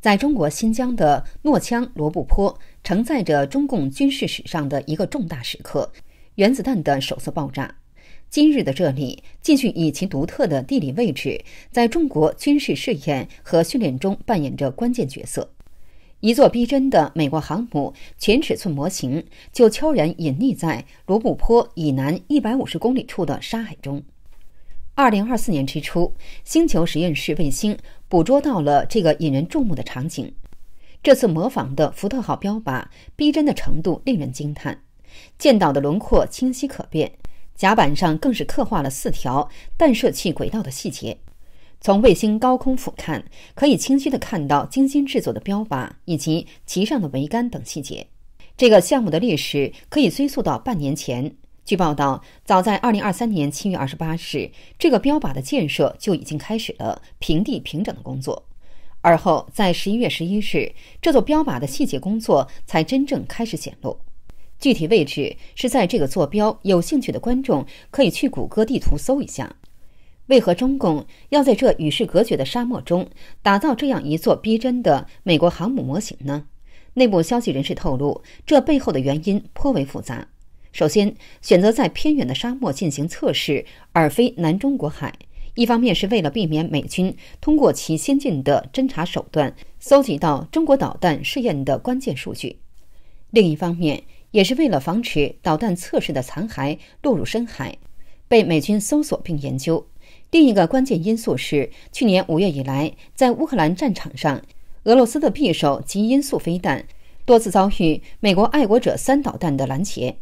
在中国新疆的诺羌罗布泊，承载着中共军事史上的一个重大时刻——原子弹的首次爆炸。今日的这里，继续以其独特的地理位置，在中国军事试验和训练中扮演着关键角色。一座逼真的美国航母全尺寸模型，就悄然隐匿在罗布泊以南一百五十公里处的沙海中。二零二四年之初，星球实验室卫星捕捉到了这个引人注目的场景。这次模仿的福特号标靶逼真的程度令人惊叹，舰岛的轮廓清晰可辨，甲板上更是刻画了四条弹射器轨道的细节。从卫星高空俯瞰，可以清晰地看到精心制作的标靶以及其上的桅杆等细节。这个项目的历史可以追溯到半年前。据报道，早在二零二三年七月二十八日，这个标靶的建设就已经开始了平地平整的工作。而后，在十一月十一日，这座标靶的细节工作才真正开始显露。具体位置是在这个坐标，有兴趣的观众可以去谷歌地图搜一下。为何中共要在这与世隔绝的沙漠中打造这样一座逼真的美国航母模型呢？内部消息人士透露，这背后的原因颇为复杂。首先，选择在偏远的沙漠进行测试，而非南中国海，一方面是为了避免美军通过其先进的侦察手段搜集到中国导弹试验的关键数据；另一方面，也是为了防止导弹测试的残骸落入深海，被美军搜索并研究。另一个关键因素是，去年五月以来，在乌克兰战场上，俄罗斯的匕首及音速飞弹多次遭遇美国爱国者三导弹的拦截。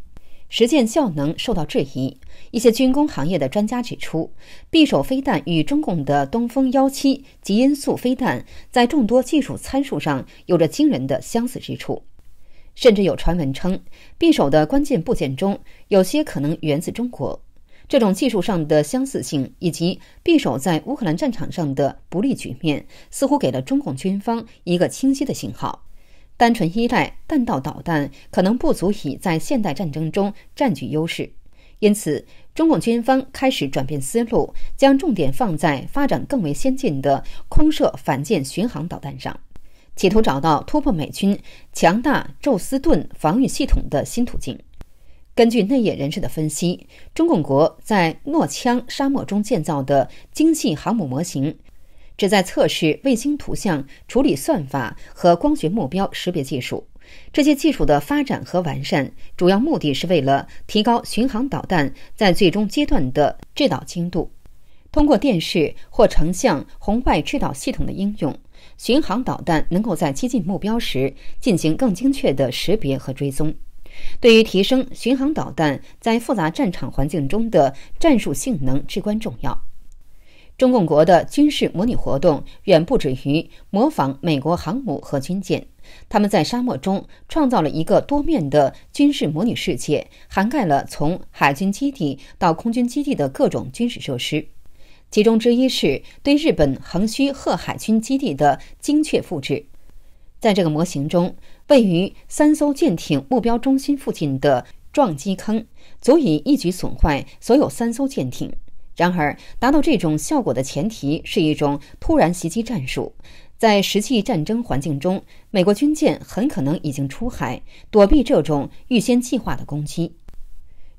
实践效能受到质疑。一些军工行业的专家指出，匕首飞弹与中共的东风幺七极音速飞弹在众多技术参数上有着惊人的相似之处。甚至有传闻称，匕首的关键部件中有些可能源自中国。这种技术上的相似性，以及匕首在乌克兰战场上的不利局面，似乎给了中共军方一个清晰的信号。单纯依赖弹道导弹可能不足以在现代战争中占据优势，因此中共军方开始转变思路，将重点放在发展更为先进的空射反舰巡航导弹上，企图找到突破美军强大“宙斯盾”防御系统的新途径。根据内业人士的分析，中共国在诺羌沙漠中建造的精细航母模型。旨在测试卫星图像处理算法和光学目标识别技术。这些技术的发展和完善，主要目的是为了提高巡航导弹在最终阶段的制导精度。通过电视或成像红外制导系统的应用，巡航导弹能够在接近目标时进行更精确的识别和追踪。对于提升巡航导弹在复杂战场环境中的战术性能至关重要。中共国的军事模拟活动远不止于模仿美国航母和军舰。他们在沙漠中创造了一个多面的军事模拟世界，涵盖了从海军基地到空军基地的各种军事设施。其中之一是对日本横须贺海军基地的精确复制。在这个模型中，位于三艘舰艇目标中心附近的撞击坑，足以一举损坏所有三艘舰艇。然而，达到这种效果的前提是一种突然袭击战术。在实际战争环境中，美国军舰很可能已经出海，躲避这种预先计划的攻击。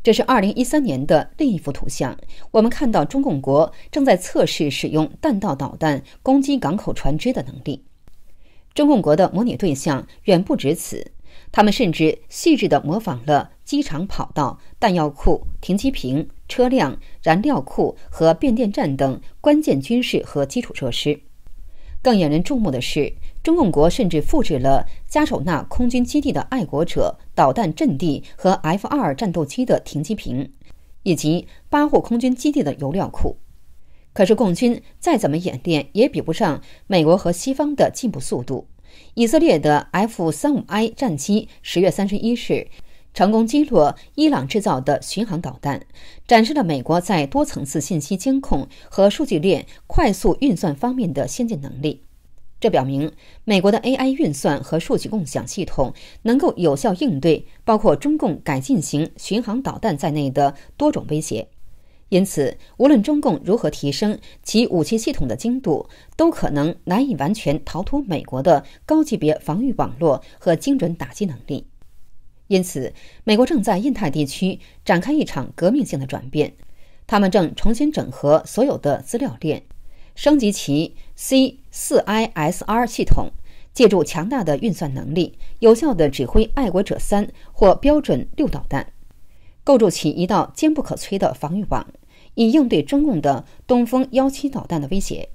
这是二零一三年的另一幅图像，我们看到中共国正在测试使用弹道导弹攻击港口船只的能力。中共国的模拟对象远不止此，他们甚至细致地模仿了。机场跑道、弹药库、停机坪、车辆燃料库和变电站等关键军事和基础设施。更引人注目的是，中共国甚至复制了加什纳空军基地的爱国者导弹阵地和 F 二战斗机的停机坪，以及巴霍空军基地的油料库。可是，共军再怎么演练，也比不上美国和西方的进步速度。以色列的 F 三五 I 战机，十月三十一日。成功击落伊朗制造的巡航导弹，展示了美国在多层次信息监控和数据链快速运算方面的先进能力。这表明，美国的 AI 运算和数据共享系统能够有效应对包括中共改进型巡航导弹在内的多种威胁。因此，无论中共如何提升其武器系统的精度，都可能难以完全逃脱美国的高级别防御网络和精准打击能力。因此，美国正在印太地区展开一场革命性的转变，他们正重新整合所有的资料链，升级其 C 四 ISR 系统，借助强大的运算能力，有效地指挥爱国者三或标准六导弹，构筑起一道坚不可摧的防御网，以应对中共的东风幺七导弹的威胁。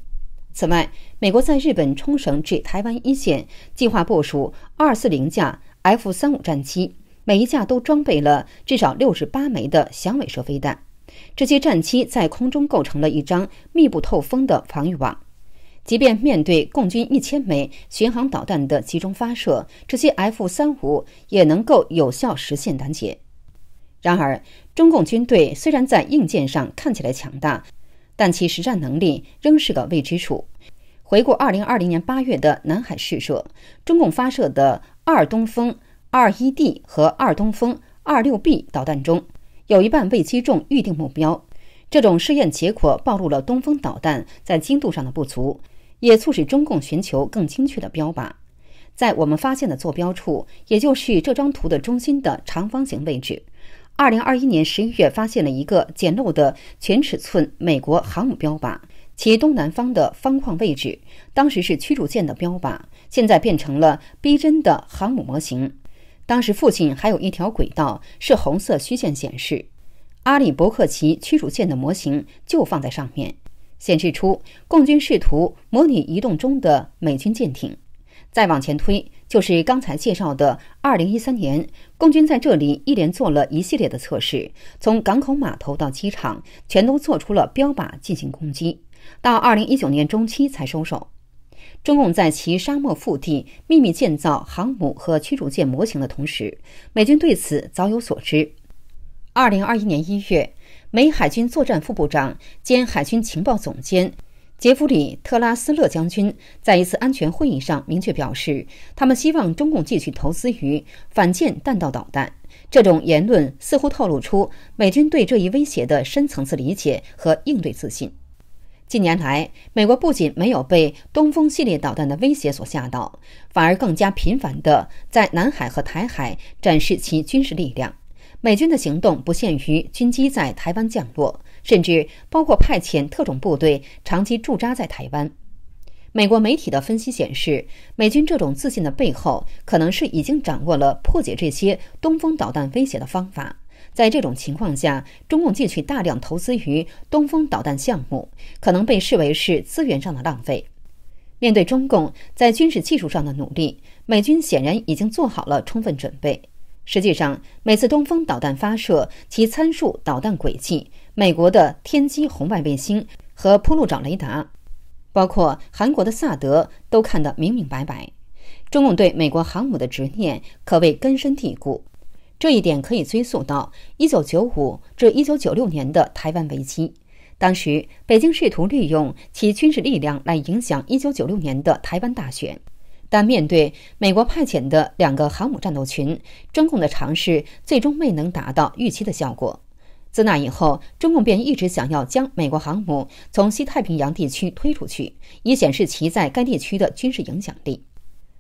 此外，美国在日本冲绳至台湾一线计划部署二四零架 F 三五战机。每一架都装备了至少六十八枚的响尾蛇飞弹，这些战机在空中构成了一张密不透风的防御网。即便面对共军一千枚巡航导弹的集中发射，这些 F 三五也能够有效实现拦截。然而，中共军队虽然在硬件上看起来强大，但其实战能力仍是个未知数。回顾二零二零年八月的南海试射，中共发射的二东风。R 一 D 和二东风二六 B 导弹中有一半未击中预定目标。这种试验结果暴露了东风导弹在精度上的不足，也促使中共寻求更精确的标靶。在我们发现的坐标处，也就是这张图的中心的长方形位置，二零二一年十一月发现了一个简陋的全尺寸美国航母标靶。其东南方的方框位置当时是驱逐舰的标靶，现在变成了逼真的航母模型。当时附近还有一条轨道，是红色虚线显示，阿里伯克奇驱逐舰的模型就放在上面，显示出共军试图模拟移动中的美军舰艇。再往前推，就是刚才介绍的2013年，共军在这里一连做了一系列的测试，从港口码头到机场，全都做出了标靶进行攻击，到2019年中期才收手。中共在其沙漠腹地秘密建造航母和驱逐舰模型的同时，美军对此早有所知。二零二一年一月，美海军作战副部长兼海军情报总监杰弗里·特拉斯勒将军在一次安全会议上明确表示，他们希望中共继续投资于反舰弹道导弹。这种言论似乎透露出美军对这一威胁的深层次理解和应对自信。近年来，美国不仅没有被东风系列导弹的威胁所吓到，反而更加频繁地在南海和台海展示其军事力量。美军的行动不限于军机在台湾降落，甚至包括派遣特种部队长期驻扎在台湾。美国媒体的分析显示，美军这种自信的背后，可能是已经掌握了破解这些东风导弹威胁的方法。在这种情况下，中共继续大量投资于东风导弹项目，可能被视为是资源上的浪费。面对中共在军事技术上的努力，美军显然已经做好了充分准备。实际上，每次东风导弹发射，其参数、导弹轨迹，美国的天基红外卫星和铺路长雷达，包括韩国的萨德，都看得明明白白。中共对美国航母的执念可谓根深蒂固。这一点可以追溯到一九九五至一九九六年的台湾危机。当时，北京试图利用其军事力量来影响一九九六年的台湾大选，但面对美国派遣的两个航母战斗群，中共的尝试最终未能达到预期的效果。自那以后，中共便一直想要将美国航母从西太平洋地区推出去，以显示其在该地区的军事影响力。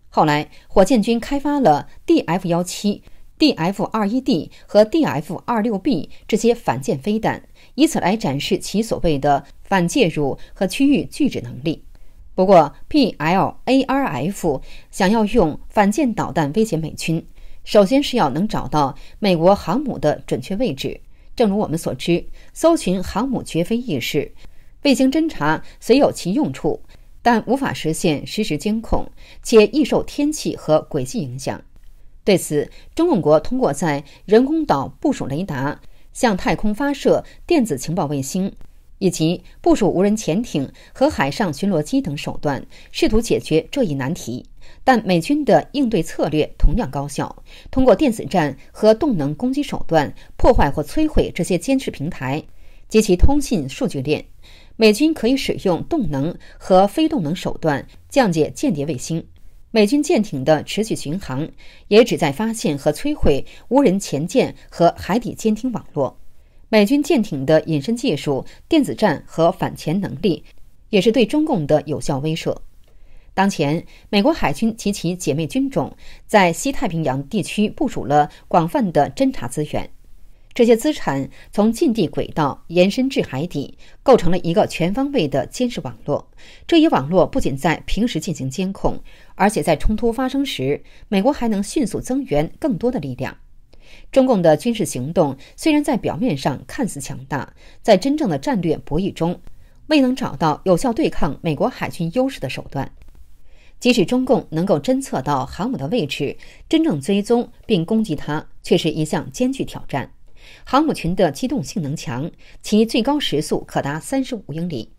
后来，火箭军开发了 DF 幺七。DF21D 和 DF26B 这些反舰飞弹，以此来展示其所谓的反介入和区域拒止能力。不过，PLARF 想要用反舰导弹威胁美军，首先是要能找到美国航母的准确位置。正如我们所知，搜寻航母绝非易事。卫星侦察虽有其用处，但无法实现实时监控，且易受天气和轨迹影响。对此，中共国通过在人工岛部署雷达、向太空发射电子情报卫星，以及部署无人潜艇和海上巡逻机等手段，试图解决这一难题。但美军的应对策略同样高效，通过电子战和动能攻击手段破坏或摧毁这些监视平台及其通信数据链。美军可以使用动能和非动能手段降解间谍卫星。美军舰艇的持续巡航，也旨在发现和摧毁无人潜舰和海底监听网络。美军舰艇的隐身技术、电子战和反潜能力，也是对中共的有效威慑。当前，美国海军及其姐妹军种在西太平洋地区部署了广泛的侦察资源。这些资产从近地轨道延伸至海底，构成了一个全方位的监视网络。这一网络不仅在平时进行监控，而且在冲突发生时，美国还能迅速增援更多的力量。中共的军事行动虽然在表面上看似强大，在真正的战略博弈中，未能找到有效对抗美国海军优势的手段。即使中共能够侦测到航母的位置，真正追踪并攻击它，却是一项艰巨挑战。航母群的机动性能强，其最高时速可达三十五英里。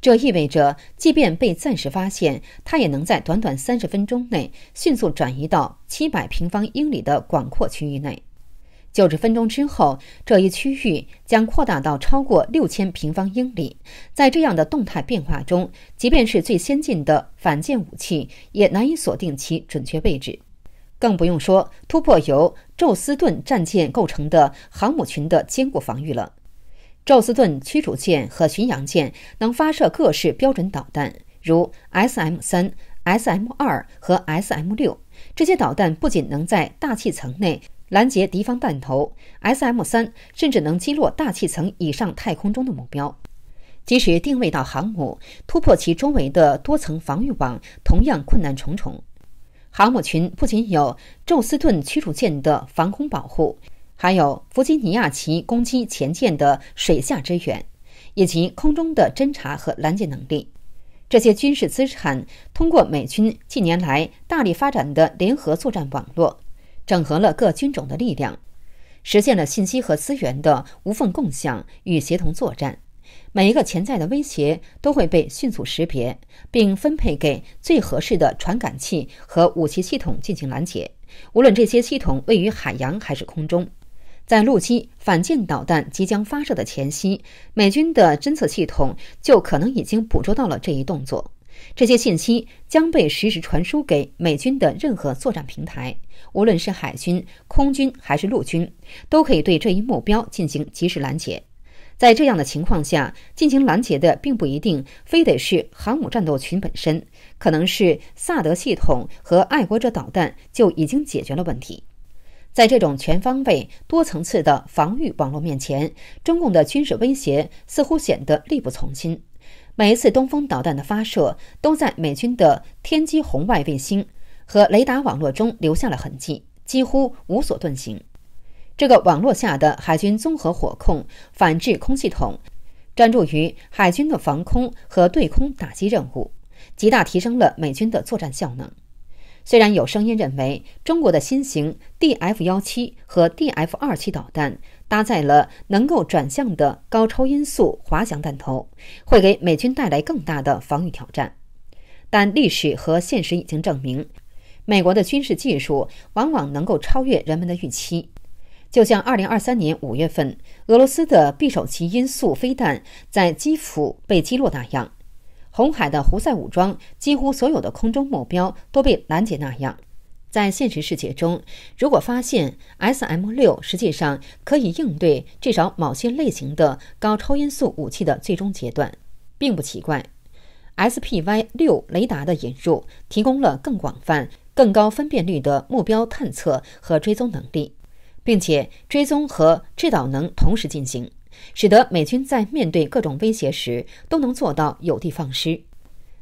这意味着，即便被暂时发现，它也能在短短三十分钟内迅速转移到七百平方英里的广阔区域内。九十分钟之后，这一区域将扩大到超过六千平方英里。在这样的动态变化中，即便是最先进的反舰武器，也难以锁定其准确位置。更不用说突破由宙斯盾战舰构成的航母群的坚固防御了。宙斯盾驱逐舰和巡洋舰能发射各式标准导弹，如 SM 三、SM 二和 SM 六。这些导弹不仅能在大气层内拦截敌方弹头，SM 三甚至能击落大气层以上太空中的目标。即使定位到航母，突破其周围的多层防御网，同样困难重重。航母群不仅有宙斯盾驱逐舰的防空保护，还有弗吉尼亚级攻击潜舰的水下支援，以及空中的侦察和拦截能力。这些军事资产通过美军近年来大力发展的联合作战网络，整合了各军种的力量，实现了信息和资源的无缝共享与协同作战。每一个潜在的威胁都会被迅速识别，并分配给最合适的传感器和武器系统进行拦截。无论这些系统位于海洋还是空中，在陆基反舰导弹即将发射的前夕，美军的侦测系统就可能已经捕捉到了这一动作。这些信息将被实时传输给美军的任何作战平台，无论是海军、空军还是陆军，都可以对这一目标进行及时拦截。在这样的情况下，进行拦截的并不一定非得是航母战斗群本身，可能是萨德系统和爱国者导弹就已经解决了问题。在这种全方位、多层次的防御网络面前，中共的军事威胁似乎显得力不从心。每一次东风导弹的发射，都在美军的天基红外卫星和雷达网络中留下了痕迹，几乎无所遁形。这个网络下的海军综合火控反制空系统，专注于海军的防空和对空打击任务，极大提升了美军的作战效能。虽然有声音认为中国的新型 DF- 幺七和 DF- 二七导弹搭载了能够转向的高超音速滑翔弹头，会给美军带来更大的防御挑战，但历史和现实已经证明，美国的军事技术往往能够超越人们的预期。就像二零二三年五月份俄罗斯的匕首级音速飞弹在基辅被击落那样，红海的胡塞武装几乎所有的空中目标都被拦截那样，在现实世界中，如果发现 SM 六实际上可以应对至少某些类型的高超音速武器的最终阶段，并不奇怪。SPY 六雷达的引入提供了更广泛、更高分辨率的目标探测和追踪能力。并且追踪和制导能同时进行，使得美军在面对各种威胁时都能做到有的放矢。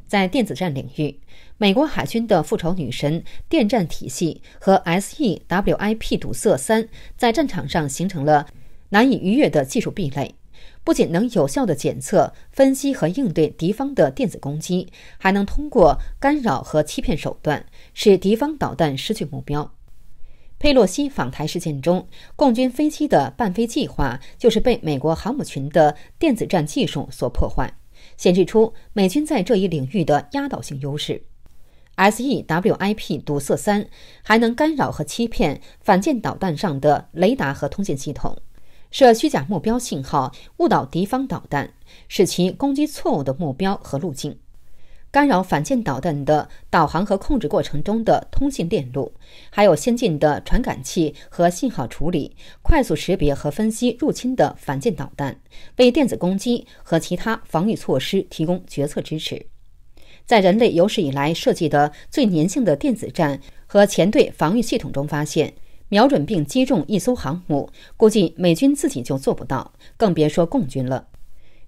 在电子战领域，美国海军的“复仇女神”电战体系和 SEWIP 堵塞三在战场上形成了难以逾越的技术壁垒，不仅能有效地检测、分析和应对敌方的电子攻击，还能通过干扰和欺骗手段使敌方导弹失去目标。佩洛西访台事件中，共军飞机的伴飞计划就是被美国航母群的电子战技术所破坏，显示出美军在这一领域的压倒性优势。SEWIP 堵塞三还能干扰和欺骗反舰导弹上的雷达和通信系统，设虚假目标信号，误导敌方导弹，使其攻击错误的目标和路径。干扰反舰导弹的导航和控制过程中的通信电路，还有先进的传感器和信号处理，快速识别和分析入侵的反舰导弹，为电子攻击和其他防御措施提供决策支持。在人类有史以来设计的最粘性的电子战和前对防御系统中，发现瞄准并击中一艘航母，估计美军自己就做不到，更别说共军了。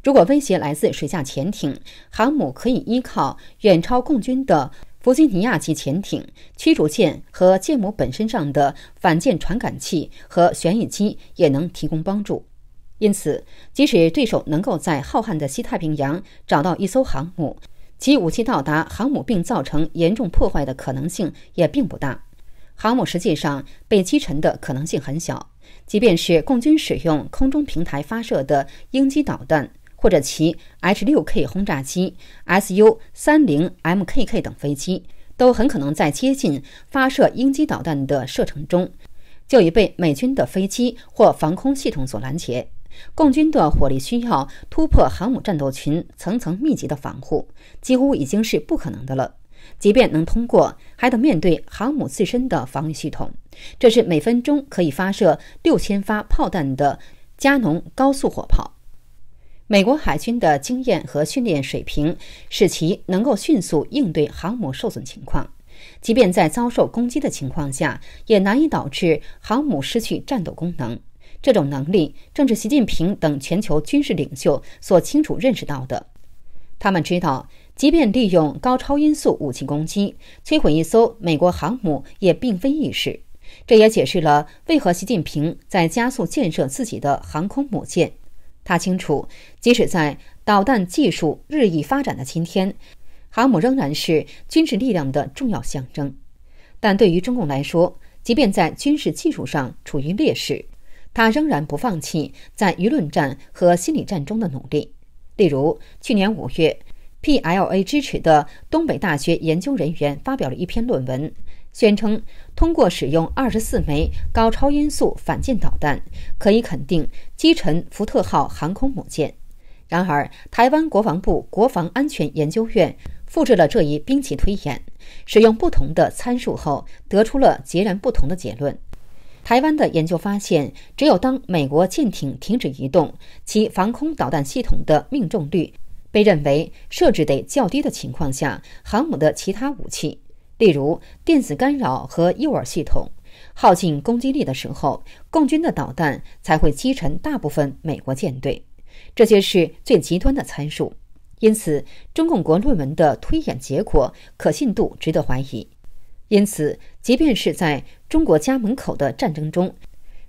如果威胁来自水下潜艇，航母可以依靠远超共军的弗吉尼亚级潜艇、驱逐舰和舰母本身上的反舰传感器和旋翼机也能提供帮助。因此，即使对手能够在浩瀚的西太平洋找到一艘航母，其武器到达航母并造成严重破坏的可能性也并不大。航母实际上被击沉的可能性很小。即便是共军使用空中平台发射的鹰击导弹，或者其 H6K 轰炸机、SU30Mkk 等飞机都很可能在接近发射鹰击导弹的射程中，就已被美军的飞机或防空系统所拦截。共军的火力需要突破航母战斗群层层密集的防护，几乎已经是不可能的了。即便能通过，还得面对航母自身的防御系统，这是每分钟可以发射六千发炮弹的加农高速火炮。美国海军的经验和训练水平，使其能够迅速应对航母受损情况，即便在遭受攻击的情况下，也难以导致航母失去战斗功能。这种能力正是习近平等全球军事领袖所清楚认识到的。他们知道，即便利用高超音速武器攻击，摧毁一艘美国航母也并非易事。这也解释了为何习近平在加速建设自己的航空母舰。他清楚，即使在导弹技术日益发展的今天，航母仍然是军事力量的重要象征。但对于中共来说，即便在军事技术上处于劣势，他仍然不放弃在舆论战和心理战中的努力。例如，去年五月，PLA 支持的东北大学研究人员发表了一篇论文。宣称通过使用二十四枚高超音速反舰导弹，可以肯定击沉福特号航空母舰。然而，台湾国防部国防安全研究院复制了这一兵器推演，使用不同的参数后，得出了截然不同的结论。台湾的研究发现，只有当美国舰艇停止移动，其防空导弹系统的命中率被认为设置得较低的情况下，航母的其他武器。例如电子干扰和诱饵系统耗尽攻击力的时候，共军的导弹才会击沉大部分美国舰队。这些是最极端的参数，因此中共国论文的推演结果可信度值得怀疑。因此，即便是在中国家门口的战争中，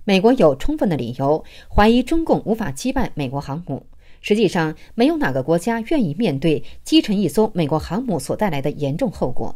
美国有充分的理由怀疑中共无法击败美国航母。实际上，没有哪个国家愿意面对击沉一艘美国航母所带来的严重后果。